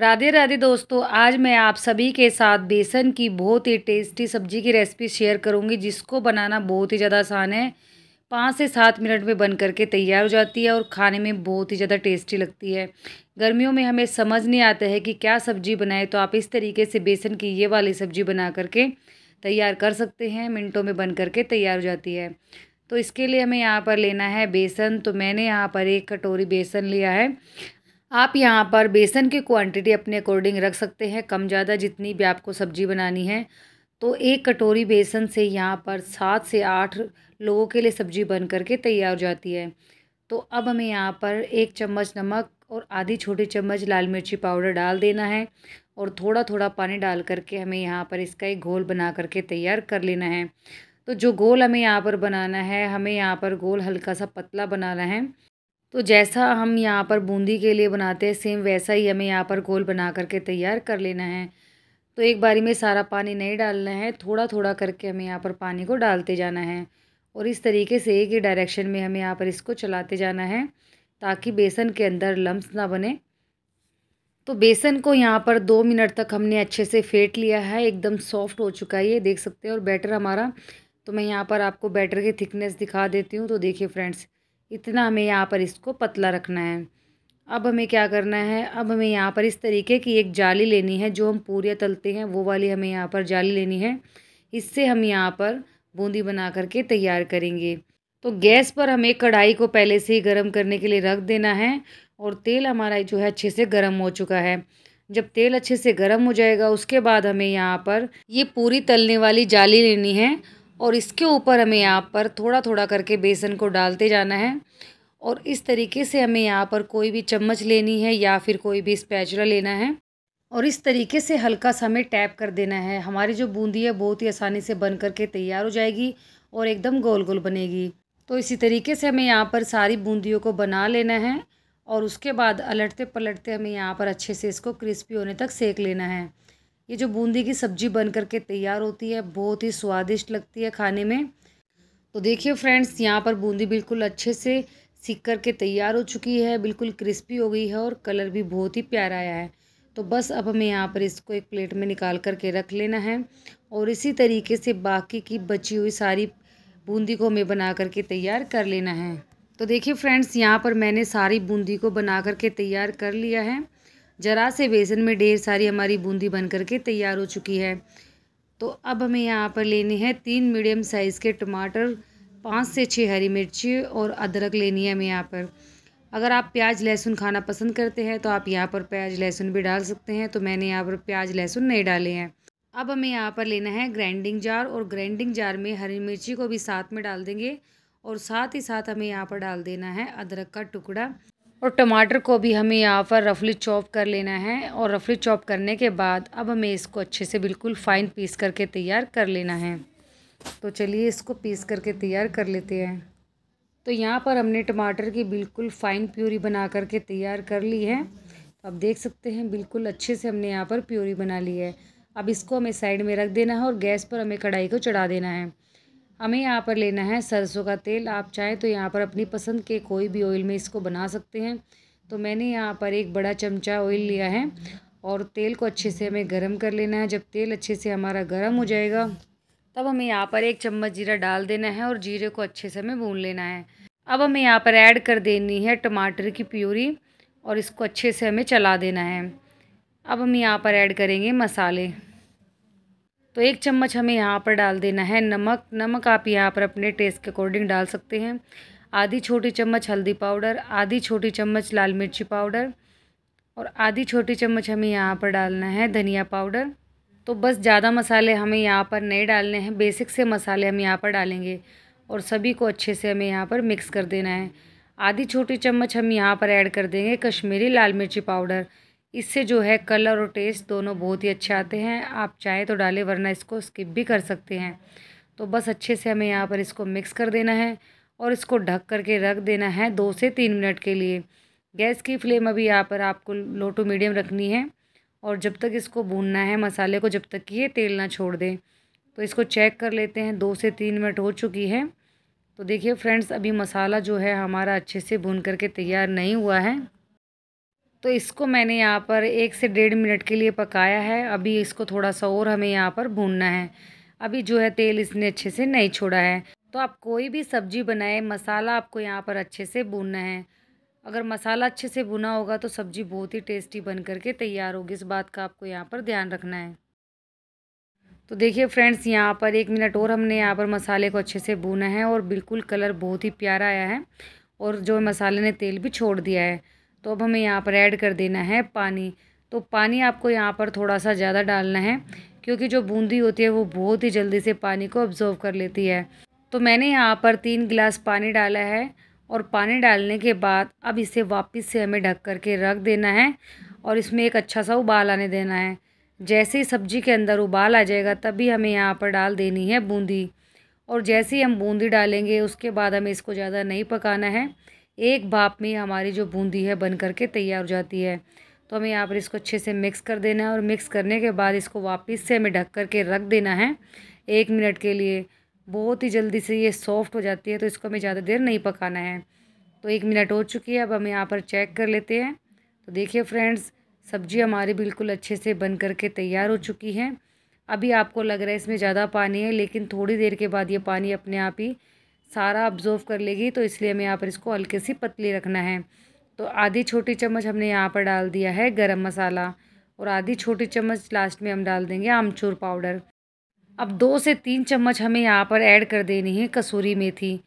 राधे राधे दोस्तों आज मैं आप सभी के साथ बेसन की बहुत ही टेस्टी सब्जी की रेसिपी शेयर करूंगी जिसको बनाना बहुत ही ज़्यादा आसान है पाँच से सात मिनट में बन करके तैयार हो जाती है और खाने में बहुत ही ज़्यादा टेस्टी लगती है गर्मियों में हमें समझ नहीं आता है कि क्या सब्जी बनाए तो आप इस तरीके से बेसन की ये वाली सब्जी बना करके तैयार कर सकते हैं मिनटों में बन करके तैयार हो जाती है तो इसके लिए हमें यहाँ पर लेना है बेसन तो मैंने यहाँ पर एक कटोरी बेसन लिया है आप यहाँ पर बेसन की क्वांटिटी अपने अकॉर्डिंग रख सकते हैं कम ज़्यादा जितनी भी आपको सब्जी बनानी है तो एक कटोरी बेसन से यहाँ पर सात से आठ लोगों के लिए सब्जी बन करके तैयार हो जाती है तो अब हमें यहाँ पर एक चम्मच नमक और आधी छोटी चम्मच लाल मिर्ची पाउडर डाल देना है और थोड़ा थोड़ा पानी डाल करके हमें यहाँ पर इसका एक घोल बना करके तैयार कर लेना है तो जो गोल हमें यहाँ पर बनाना है हमें यहाँ पर गोल हल्का सा पतला बनाना है तो जैसा हम यहाँ पर बूंदी के लिए बनाते हैं सेम वैसा ही हमें यहाँ पर गोल बना करके तैयार कर लेना है तो एक बारी में सारा पानी नहीं डालना है थोड़ा थोड़ा करके हमें यहाँ पर पानी को डालते जाना है और इस तरीके से एक ही डायरेक्शन में हमें यहाँ पर इसको चलाते जाना है ताकि बेसन के अंदर लम्ब ना बने तो बेसन को यहाँ पर दो मिनट तक हमने अच्छे से फेंट लिया है एकदम सॉफ्ट हो चुका है ये देख सकते हैं और बैटर हमारा तो मैं यहाँ पर आपको बैटर की थिकनेस दिखा देती हूँ तो देखिए फ्रेंड्स इतना हमें यहाँ पर इसको पतला रखना है अब हमें क्या करना है अब हमें यहाँ पर इस तरीके की एक जाली लेनी है जो हम पूरियाँ तलते हैं वो वाली हमें यहाँ पर जाली लेनी है इससे हम यहाँ पर बूंदी बना करके तैयार करेंगे तो गैस पर हमें कढ़ाई को पहले से ही गर्म करने के लिए रख देना है और तेल हमारा जो है अच्छे से गर्म हो चुका है जब तेल अच्छे से गर्म हो जाएगा उसके बाद हमें यहाँ पर ये पूरी तलने वाली जाली लेनी है और इसके ऊपर हमें यहाँ पर थोड़ा थोड़ा करके बेसन को डालते जाना है और इस तरीके से हमें यहाँ पर कोई भी चम्मच लेनी है या फिर कोई भी स्पैचुला लेना है और इस तरीके से हल्का सा हमें टैप कर देना है हमारी जो बूंदी है बहुत ही आसानी से बन करके तैयार हो जाएगी और एकदम गोल गोल बनेगी तो इसी तरीके से हमें यहाँ पर सारी बूंदियों को बना लेना है और उसके बाद अलटते पलटते हमें यहाँ पर अच्छे से इसको क्रिस्पी होने तक सेक लेना है ये जो बूंदी की सब्जी बन करके तैयार होती है बहुत ही स्वादिष्ट लगती है खाने में तो देखिए फ्रेंड्स यहाँ पर बूंदी बिल्कुल अच्छे से सीख कर के तैयार हो चुकी है बिल्कुल क्रिस्पी हो गई है और कलर भी बहुत ही प्यारा आया है तो बस अब हमें यहाँ पर इसको एक प्लेट में निकाल करके रख लेना है और इसी तरीके से बाकी की बची हुई सारी बूंदी को हमें बना करके तैयार कर लेना है तो देखिए फ्रेंड्स यहाँ पर मैंने सारी बूंदी को बना करके तैयार कर लिया है ज़रा से बेसन में ढेर सारी हमारी बूंदी बन करके तैयार हो चुकी है तो अब हमें यहाँ पर लेने हैं तीन मीडियम साइज़ के टमाटर पाँच से छः हरी मिर्ची और अदरक लेनी है हमें यहाँ पर अगर आप प्याज लहसुन खाना पसंद करते हैं तो आप यहाँ पर प्याज लहसुन भी डाल सकते हैं तो मैंने यहाँ पर प्याज लहसुन नहीं डाले हैं अब हमें यहाँ पर लेना है ग्राइंडिंग जार और ग्राइंडिंग जार में हरी मिर्ची को भी साथ में डाल देंगे और साथ ही साथ हमें यहाँ पर डाल देना है अदरक का टुकड़ा और टमाटर को भी हमें यहाँ पर रफली चॉप कर लेना है और रफली चॉप करने के बाद अब हमें इसको अच्छे से बिल्कुल फ़ाइन पीस करके तैयार कर लेना है तो चलिए इसको पीस करके तैयार कर लेते हैं तो यहाँ पर हमने टमाटर की बिल्कुल फ़ाइन प्यूरी बना करके तैयार कर ली है तो आप देख सकते हैं बिल्कुल अच्छे से हमने यहाँ पर प्यूरी बना ली है अब इसको हमें साइड में रख देना है और गैस पर हमें कढ़ाई को चढ़ा देना है हमें यहाँ पर लेना है सरसों का तेल आप चाहें तो यहाँ पर अपनी पसंद के कोई भी ऑयल में इसको बना सकते हैं तो मैंने यहाँ पर एक बड़ा चमचा ऑयल लिया है और तेल को अच्छे से हमें गर्म कर लेना है जब तेल अच्छे से हमारा गर्म हो जाएगा तब हमें यहाँ पर एक चम्मच जीरा डाल देना है और जीरे को अच्छे से हमें भून लेना है अब हमें यहाँ पर ऐड कर देनी है टमाटर की प्यूरी और इसको अच्छे से हमें चला देना है अब हम यहाँ पर ऐड करेंगे मसाले तो एक चम्मच हमें यहाँ पर डाल देना है नमक नमक आप यहाँ पर अपने टेस्ट के अकॉर्डिंग डाल सकते हैं आधी छोटी चम्मच हल्दी पाउडर आधी छोटी चम्मच लाल मिर्ची पाउडर और आधी छोटी चम्मच हमें यहाँ पर डालना है धनिया पाउडर तो बस ज़्यादा मसाले हमें यहाँ पर नहीं डालने हैं बेसिक से मसाले हम यहाँ पर डालेंगे और सभी को अच्छे से हमें यहाँ पर मिक्स कर देना है आधी छोटी चम्मच हम यहाँ पर ऐड कर देंगे कश्मीरी लाल मिर्ची पाउडर इससे जो है कलर और टेस्ट दोनों बहुत ही अच्छे आते हैं आप चाहे तो डालें वरना इसको स्किप भी कर सकते हैं तो बस अच्छे से हमें यहाँ पर इसको मिक्स कर देना है और इसको ढक करके रख देना है दो से तीन मिनट के लिए गैस की फ्लेम अभी यहाँ पर आपको लो टू मीडियम रखनी है और जब तक इसको भूनना है मसाले को जब तक ये तेल ना छोड़ दें तो इसको चेक कर लेते हैं दो से तीन मिनट हो चुकी है तो देखिए फ्रेंड्स अभी मसाला जो है हमारा अच्छे से भून करके तैयार नहीं हुआ है तो इसको मैंने यहाँ पर एक से डेढ़ मिनट के लिए पकाया है अभी इसको थोड़ा सा और हमें यहाँ पर भूनना है अभी जो है तेल इसने अच्छे से नहीं छोड़ा है तो आप कोई भी सब्ज़ी बनाए मसाला आपको यहाँ पर अच्छे से भूनना है अगर मसाला अच्छे से भुना होगा तो सब्ज़ी बहुत ही टेस्टी बन करके तैयार होगी इस बात का आपको यहाँ पर ध्यान रखना है तो देखिए फ्रेंड्स यहाँ पर एक मिनट और हमने यहाँ पर मसाले को अच्छे से भुना है और बिल्कुल कलर बहुत ही प्यारा आया है और जो मसाले ने तेल भी छोड़ दिया है तो अब हमें यहाँ पर ऐड कर देना है पानी तो पानी आपको यहाँ पर थोड़ा सा ज़्यादा डालना है क्योंकि जो बूंदी होती है वो बहुत ही जल्दी से पानी को ऑब्जर्व कर लेती है तो मैंने यहाँ पर तीन गिलास पानी डाला है और पानी डालने के बाद अब इसे वापस से हमें ढक करके रख देना है और इसमें एक अच्छा सा उबाल आने देना है जैसे ही सब्जी के अंदर उबाल आ जाएगा तभी हमें यहाँ पर डाल देनी है बूंदी और जैसे ही हम बूंदी डालेंगे उसके बाद हमें इसको ज़्यादा नहीं पकाना है एक बाप में हमारी जो बूंदी है बन करके तैयार हो जाती है तो हमें यहाँ पर इसको अच्छे से मिक्स कर देना है और मिक्स करने के बाद इसको वापस से हमें ढक कर के रख देना है एक मिनट के लिए बहुत ही जल्दी से ये सॉफ्ट हो जाती है तो इसको हमें ज़्यादा देर नहीं पकाना है तो एक मिनट हो चुकी है अब हम यहाँ पर चेक कर लेते हैं तो देखिए फ्रेंड्स सब्जी हमारी बिल्कुल अच्छे से बन कर के तैयार हो चुकी है अभी आपको लग रहा है इसमें ज़्यादा पानी है लेकिन थोड़ी देर के बाद ये पानी अपने आप ही सारा ऑब्जर्व कर लेगी तो इसलिए हमें यहाँ पर इसको हल्के सी पतली रखना है तो आधी छोटी चम्मच हमने यहाँ पर डाल दिया है गरम मसाला और आधी छोटी चम्मच लास्ट में हम डाल देंगे आमचूर पाउडर अब दो से तीन चम्मच हमें यहाँ पर ऐड कर देनी है कसूरी मेथी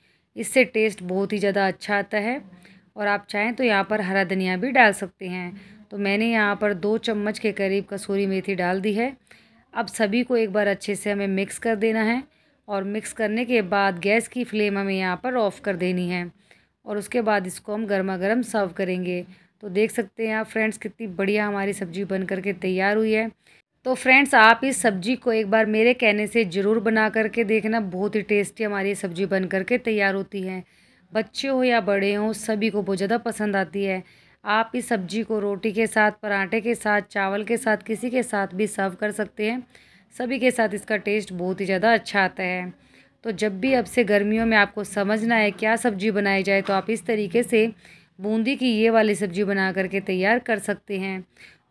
इससे टेस्ट बहुत ही ज़्यादा अच्छा आता है और आप चाहें तो यहाँ पर हरा धनिया भी डाल सकते हैं तो मैंने यहाँ पर दो चम्मच के करीब कसूरी मेथी डाल दी है अब सभी को एक बार अच्छे से हमें मिक्स कर देना है और मिक्स करने के बाद गैस की फ्लेम हमें यहाँ पर ऑफ़ कर देनी है और उसके बाद इसको हम गर्मा गर्म सर्व करेंगे तो देख सकते हैं आप फ्रेंड्स कितनी बढ़िया हमारी सब्ज़ी बन करके तैयार हुई है तो फ्रेंड्स आप इस सब्ज़ी को एक बार मेरे कहने से ज़रूर बना करके देखना बहुत ही टेस्टी हमारी सब्ज़ी बन करके तैयार होती है बच्चे हो या बड़े हों सभी को बहुत ज़्यादा पसंद आती है आप इस सब्ज़ी को रोटी के साथ पराठे के साथ चावल के साथ किसी के साथ भी सर्व कर सकते हैं सभी के साथ इसका टेस्ट बहुत ही ज़्यादा अच्छा आता है तो जब भी अब से गर्मियों में आपको समझना है क्या सब्जी बनाई जाए तो आप इस तरीके से बूंदी की ये वाली सब्जी बना करके तैयार कर सकते हैं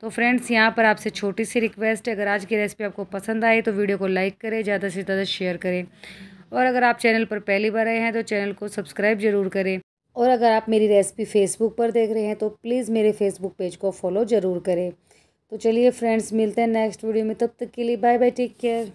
तो फ्रेंड्स यहाँ पर आपसे छोटी सी रिक्वेस्ट है अगर आज की रेसिपी आपको पसंद आए तो वीडियो को लाइक करें ज़्यादा से ज़्यादा शेयर करें और अगर आप चैनल पर पहली बार आए हैं तो चैनल को सब्सक्राइब ज़रूर करें और अगर आप मेरी रेसिपी फेसबुक पर देख रहे हैं तो प्लीज़ मेरे फेसबुक पेज को फॉलो ज़रूर करें तो चलिए फ्रेंड्स मिलते हैं नेक्स्ट वीडियो में तब तक के लिए बाय बाय टेक केयर